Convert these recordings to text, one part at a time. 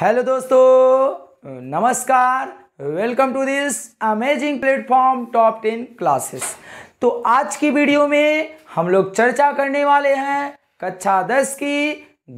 hello दोस्तों नमस्कार welcome to this amazing platform top ten classes तो आज की वीडियो में हम लोग चर्चा करने वाले हैं कक्षा दस की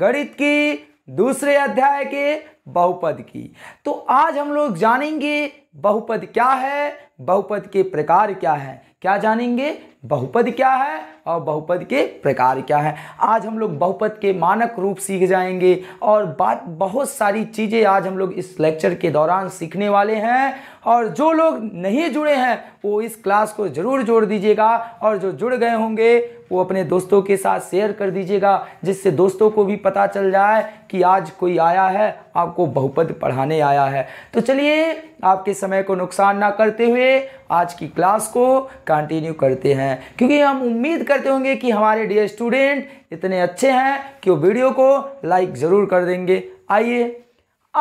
गणित की दूसरे अध्याय के बहुपद की तो आज हम लोग जानेंगे बहुपद क्या है बहुपद के प्रकार क्या है क्या जानेंगे बहुपद क्या है और बहुपद के प्रकार क्या है आज हम लोग बहुपद के मानक रूप सीख जाएंगे और बात बहुत सारी चीज़ें आज हम लोग इस लेक्चर के दौरान सीखने वाले हैं और जो लोग नहीं जुड़े हैं वो इस क्लास को ज़रूर जोड़ दीजिएगा और जो जुड़ गए होंगे वो अपने दोस्तों के साथ शेयर कर दीजिएगा जिससे दोस्तों को भी पता चल जाए कि आज कोई आया है आपको बहुपद पढ़ाने आया है तो चलिए आपके समय को नुकसान ना करते हुए आज की क्लास को कंटिन्यू करते हैं क्योंकि हम उम्मीद करते होंगे कि हमारे डियर स्टूडेंट इतने अच्छे हैं कि वो वीडियो को लाइक ज़रूर कर देंगे आइए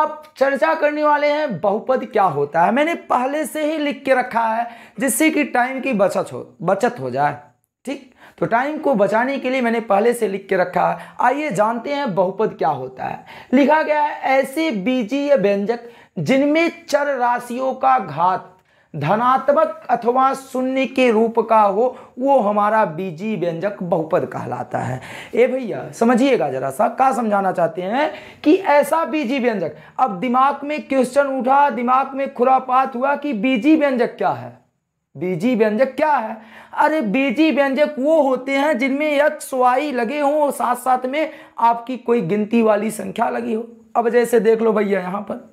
अब चर्चा करने वाले हैं बहुपद क्या होता है मैंने पहले से ही लिख के रखा है जिससे कि टाइम की बचत हो बचत हो जाए ठीक तो टाइम को बचाने के लिए मैंने पहले से लिख के रखा है आइए जानते हैं बहुपद क्या होता है लिखा गया है ऐसे बीजीय व्यंजक जिनमें चर राशियों का घात धनात्मक अथवा शून्य के रूप का हो वो हमारा बीजी व्यंजक बहुपद कहलाता है ए भैया समझिएगा जरा सा क्या समझाना चाहते हैं कि ऐसा बीजी व्यंजक अब दिमाग में क्वेश्चन उठा दिमाग में खुरापात हुआ कि बीजी व्यंजक क्या है बीजी व्यंजक क्या है अरे बीजी व्यंजक वो होते हैं जिनमें यक्ष वाई लगे हों और साथ साथ में आपकी कोई गिनती वाली संख्या लगी हो अब जैसे देख लो भैया यहाँ पर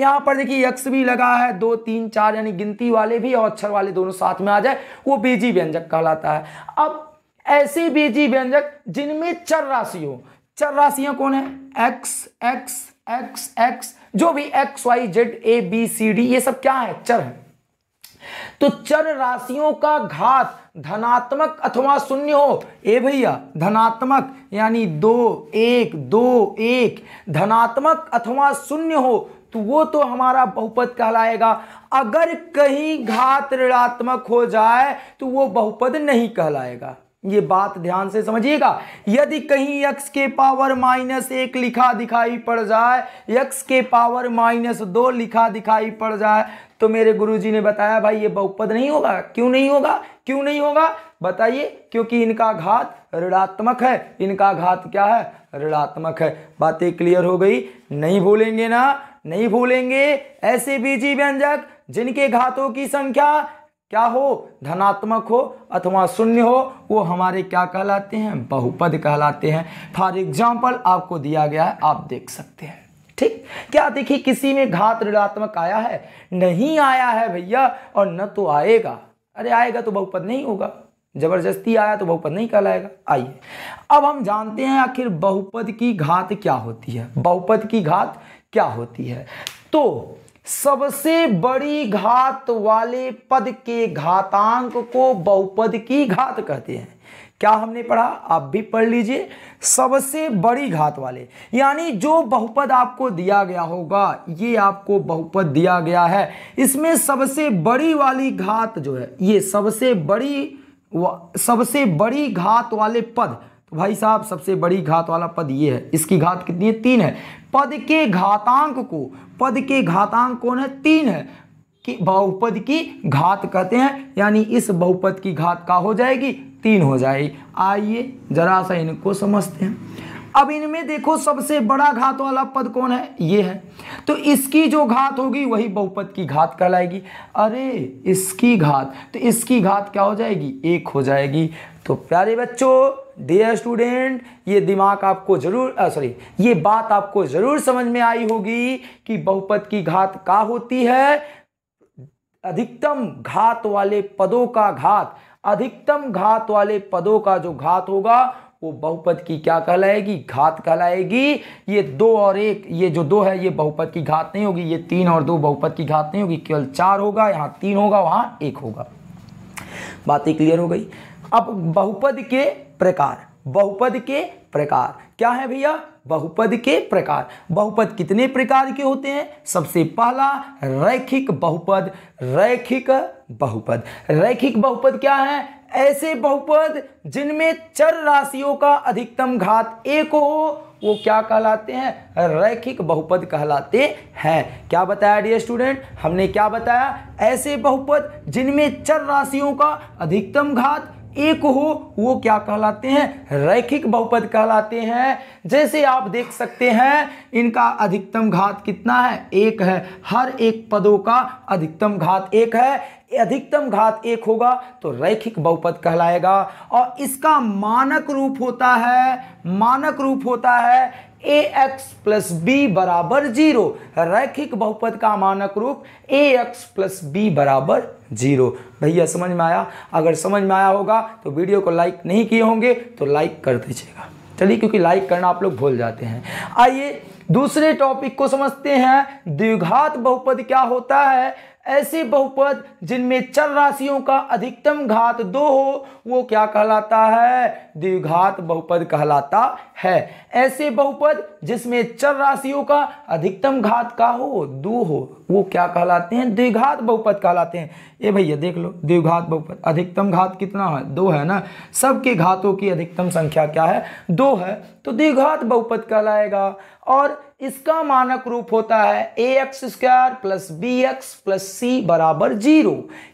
यहाँ पर देखिए यक्ष भी लगा है दो तीन चार यानी गिनती वाले भी और अक्षर वाले दोनों साथ में आ जाए वो बीजी व्यंजक कहलाता है अब ऐसे बीजी व्यंजक जिनमें चर राशि हो चर राशियां कौन है एक्स एक्स एक्स एक्स जो भी x y z a b c d ये सब क्या है चर है तो चर राशियों का घात धनात्मक अथवा शून्य हो ए भैया धनात्मक यानी दो एक दो एक धनात्मक अथवा शून्य हो तो वो तो हमारा बहुपद कहलाएगा अगर कहीं घात ऋणात्मक हो जाए तो वो बहुपद नहीं कहलाएगा ये बात ध्यान से समझिएगा यदि कहीं यक्स के पावर माइनस एक लिखा दिखाई पड़ जाए यक्स के पावर माइनस दो लिखा दिखाई पड़ जाए तो मेरे गुरुजी ने बताया भाई ये बहुपद नहीं होगा क्यों नहीं होगा क्यों नहीं होगा बताइए क्योंकि इनका घात ऋणात्मक है इनका घात क्या है ऋणात्मक है बातें क्लियर हो गई नहीं भूलेंगे ना नहीं भूलेंगे ऐसे बीजी व्यंजक जिनके घातों की संख्या क्या हो धनात्मक हो अथवा शून्य हो वो हमारे क्या कहलाते हैं बहुपद कहलाते हैं फॉर एग्जाम्पल आपको दिया गया है आप देख सकते हैं ठीक क्या देखिए किसी में घात ऋणात्मक आया है नहीं आया है भैया और न तो आएगा अरे आएगा तो बहुपद नहीं होगा जबरदस्ती आया तो बहुपद नहीं कहलाएगा आइए अब हम जानते हैं आखिर बहुपद की घात क्या होती है बहुपद की घात क्या होती है तो सबसे बड़ी घात वाले पद के घातांक को बहुपद की घात कहते हैं क्या हमने पढ़ा आप भी पढ़ लीजिए सबसे बड़ी घात वाले यानी जो बहुपद आपको दिया गया होगा ये आपको बहुपद दिया गया है इसमें सबसे बड़ी वाली घात जो है ये सबसे बड़ी सबसे बड़ी घात वाले पद तो भाई साहब सबसे बड़ी घात वाला पद ये है इसकी घात कितनी है तीन है पद के घातांक को पद के घातांक कौन है तीन है कि बहुपद की घात कहते हैं यानी इस बहुपद की घात का हो जाएगी तीन हो जाए आइए जरा सा इनको समझते हैं अब इनमें देखो सबसे बड़ा घात वाला पद कौन है ये है तो इसकी जो घात होगी वही बहुपद की घात कहलाएगी अरे इसकी घात तो इसकी घात क्या हो जाएगी एक हो जाएगी तो प्यारे बच्चों डियर स्टूडेंट ये दिमाग आपको जरूर सॉरी ये बात आपको जरूर समझ में आई होगी कि बहुपद की घात का होती है अधिकतम घात वाले पदों का घात अधिकतम घात वाले पदों का जो घात होगा वो बहुपद की क्या कहलाएगी घात कहलाएगी ये दो और एक ये जो दो है ये बहुपद की घात नहीं होगी ये तीन और दो बहुपद की घात नहीं होगी केवल चार होगा यहाँ तीन होगा वहाँ एक होगा बातें क्लियर हो गई अब बहुपद के प्रकार बहुपद के प्रकार क्या है भैया बहुपद के प्रकार बहुपद कितने प्रकार के होते हैं सबसे पहला रैखिक बहुपद रैखिक बहुपद रैखिक बहुपद क्या है ऐसे बहुपद जिनमें चर राशियों का अधिकतम घात एक हो वो क्या कहलाते हैं रैखिक बहुपद कहलाते हैं क्या बताया डियर स्टूडेंट हमने क्या बताया ऐसे बहुपद जिनमें चर राशियों का अधिकतम घात एक हो वो क्या कहलाते हैं रैखिक बहुपद कहलाते हैं जैसे आप देख सकते हैं इनका अधिकतम घात कितना है एक है हर एक पदों का अधिकतम घात एक है अधिकतम घात एक होगा तो रैखिक बहुपद कहलाएगा और इसका मानक रूप होता है मानक रूप होता है ए एक्स प्लस बी बराबर जीरो रैखिक बहुपद का मानक रूप ए एक्स प्लस बी बराबर जीरो भैया समझ में आया अगर समझ में आया होगा तो वीडियो को लाइक नहीं किए होंगे तो लाइक कर दीजिएगा चलिए क्योंकि लाइक करना आप लोग भूल जाते हैं आइए दूसरे टॉपिक को समझते हैं द्विघात बहुपद क्या होता है ऐसे बहुपद जिनमें चर राशियों का अधिकतम घात दो हो वो क्या कहलाता है द्विघात बहुपद कहलाता है ऐसे बहुपद जिसमें चर राशियों का अधिकतम घात का हो दो हो वो क्या कहलाते हैं द्विघात बहुपद कहलाते हैं ये भैया देख लो द्विघात बहुपद अधिकतम घात कितना है दो है ना सबके घातों की अधिकतम संख्या क्या है दो है तो द्विघात बहुपद कहलाएगा और इसका मानक रूप होता है a x square plus b x plus c बराबर zero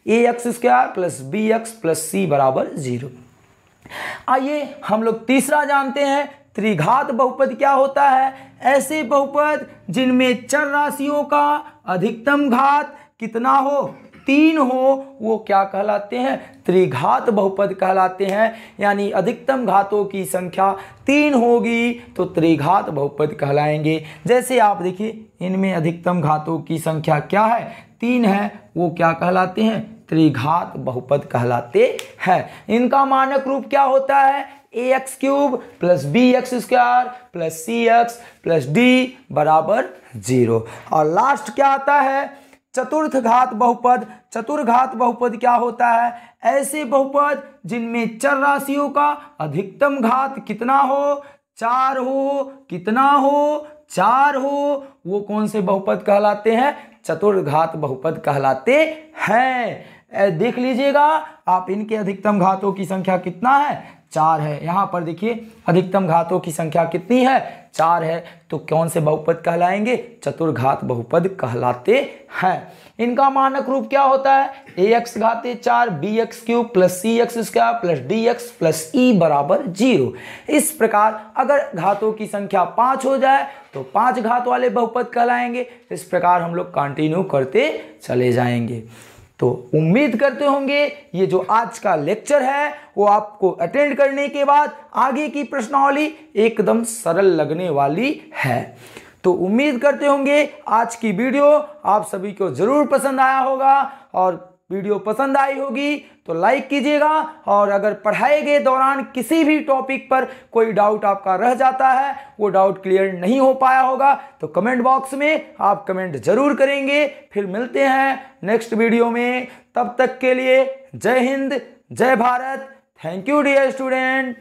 a x square plus b x plus c बराबर जीरो आइए हम लोग तीसरा जानते हैं त्रिघात बहुपद क्या होता है ऐसे बहुपद जिनमें चर राशियों का अधिकतम घात कितना हो तीन हो वो क्या कहलाते हैं त्रिघात बहुपद कहलाते हैं यानी अधिकतम घातों की संख्या तीन होगी तो त्रिघात बहुपद कहलाएंगे जैसे आप देखिए इनमें अधिकतम घातों की संख्या क्या है तीन है वो क्या कहलाते हैं त्रिघात बहुपद कहलाते हैं इनका मानक रूप क्या होता है a x cube plus b x square plus C x plus d बराबर जीरो और लास्ट क्या आता है चतुर्थ घात बहुपद चतुर्घात बहुपद क्या होता है ऐसे बहुपद जिनमें चर राशियों का अधिकतम घात कितना हो चार हो कितना हो चार हो वो कौन से बहुपद कहलाते हैं चतुर्घात बहुपद कहलाते हैं देख लीजिएगा आप इनके अधिकतम घातों की संख्या कितना है चार है यहाँ पर देखिए अधिकतम घातों की संख्या कितनी है चार है तो कौन से बहुपद कहलाएंगे चतुर्घात बहुपद कहलाते हैं इनका मानक रूप क्या होता है ए एक्स घाते चार बी एक्स क्यूब प्लस सी X square plus D X plus E e बराबर जीरो इस प्रकार अगर घातों की संख्या पाँच हो जाए तो पाँच घात वाले बहुपद कहलाएंगे इस प्रकार हम लोग कंटिन्यू करते चले जाएंगे तो उम्मीद करते होंगे ये जो आज का लेक्चर है वो आपको अटेंड करने के बाद आगे की प्रश्नावली एकदम सरल लगने वाली है तो उम्मीद करते होंगे आज की वीडियो आप सभी को ज़रूर पसंद आया होगा और वीडियो पसंद आई होगी तो लाइक कीजिएगा और अगर पढ़ाई के दौरान किसी भी टॉपिक पर कोई डाउट आपका रह जाता है वो डाउट क्लियर नहीं हो पाया होगा तो कमेंट बॉक्स में आप कमेंट जरूर करेंगे फिर मिलते हैं नेक्स्ट वीडियो में तब तक के लिए जय हिंद जय Bharat thank you dear student